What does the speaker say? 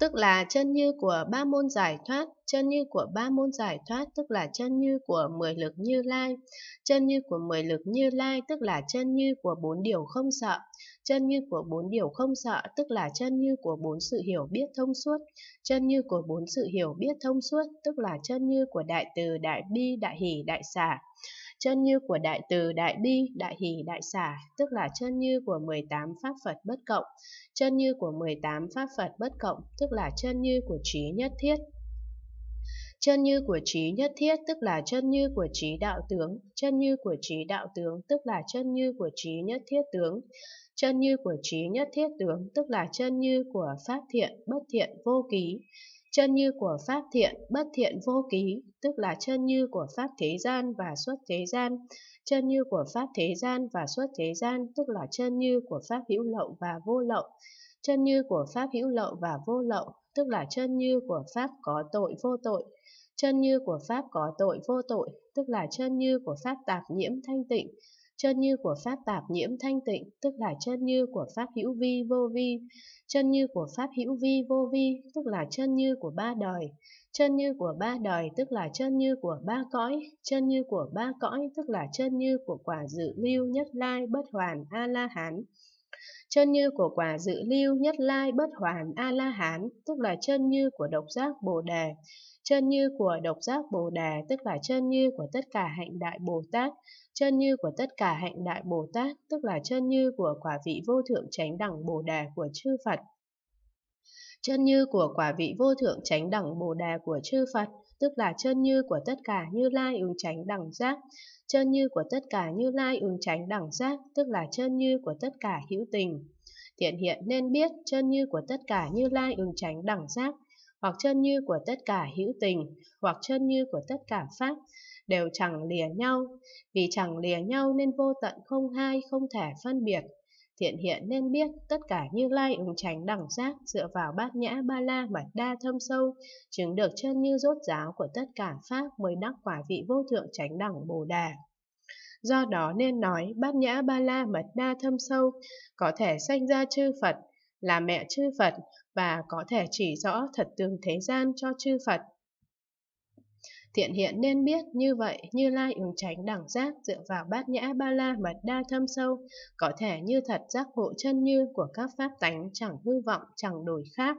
tức là chân như của ba môn giải thoát chân như của ba môn giải thoát tức là chân như của mười lực như lai, chân như của mười lực như lai tức là chân như của bốn điều không sợ, chân như của bốn điều không sợ tức là chân như của bốn sự hiểu biết thông suốt, chân như của bốn sự hiểu biết thông suốt tức là chân như của đại từ, đại bi, đại hỷ, đại xả chân như của đại từ đại bi đại hỷ đại xả tức là chân như của 18 pháp phật bất cộng chân như của 18 pháp phật bất cộng tức là chân như của trí nhất thiết Chân như của trí nhất thiết tức là chân như của trí đạo tướng, chân như của trí đạo tướng tức là chân như của trí nhất thiết tướng. Chân như của trí nhất thiết tướng tức là chân như của pháp thiện, bất thiện, vô ký. Chân như của pháp thiện, bất thiện vô ký, tức là chân như của pháp thế gian và xuất thế gian. Chân như của pháp thế gian và xuất thế gian, tức là chân như của pháp hữu lậu và vô lậu chân như của pháp hữu lậu và vô lậu, tức là chân như của pháp có tội vô tội. Chân như của pháp có tội vô tội, tức là chân như của pháp tạp nhiễm thanh tịnh. Chân như của pháp tạp nhiễm thanh tịnh, tức là chân như của pháp hữu vi vô vi. Chân như của pháp hữu vi vô vi, tức là chân như của ba đời. Chân như của ba đời tức là chân như của ba cõi, chân như của ba cõi tức là chân như của quả dự lưu nhất lai bất hoàn A-la-hán. Chân như của quả dự lưu nhất lai bất hoàn A-la-hán, tức là chân như của độc giác Bồ Đề. Chân như của độc giác Bồ Đề, tức là chân như của tất cả hạnh đại Bồ Tát. Chân như của tất cả hạnh đại Bồ Tát, tức là chân như của quả vị vô thượng chánh đẳng Bồ Đề của chư Phật. Chân như của quả vị vô thượng chánh đẳng Bồ Đề của chư Phật, tức là chân như của tất cả Như Lai ứng chánh đẳng giác chân như của tất cả như lai ứng tránh đẳng giác, tức là chân như của tất cả hữu tình. Thiện hiện nên biết chân như của tất cả như lai ứng tránh đẳng giác, hoặc chân như của tất cả hữu tình, hoặc chân như của tất cả pháp, đều chẳng lìa nhau. Vì chẳng lìa nhau nên vô tận không hai, không thể phân biệt. Thiện hiện nên biết tất cả như lai ứng tránh đẳng giác dựa vào bát nhã ba la mật đa thâm sâu, chứng được chân như rốt giáo của tất cả pháp mới đắc quả vị vô thượng tránh đẳng bồ đà do đó nên nói bát nhã ba la mật đa thâm sâu, có thể sanh ra chư Phật, là mẹ chư Phật và có thể chỉ rõ thật tương thế gian cho chư Phật. Thiện hiện nên biết như vậy, Như Lai ứng tránh đẳng giác dựa vào bát nhã ba la mật đa thâm sâu, có thể như thật giác ngộ chân như của các pháp tánh chẳng hư vọng, chẳng đổi khác.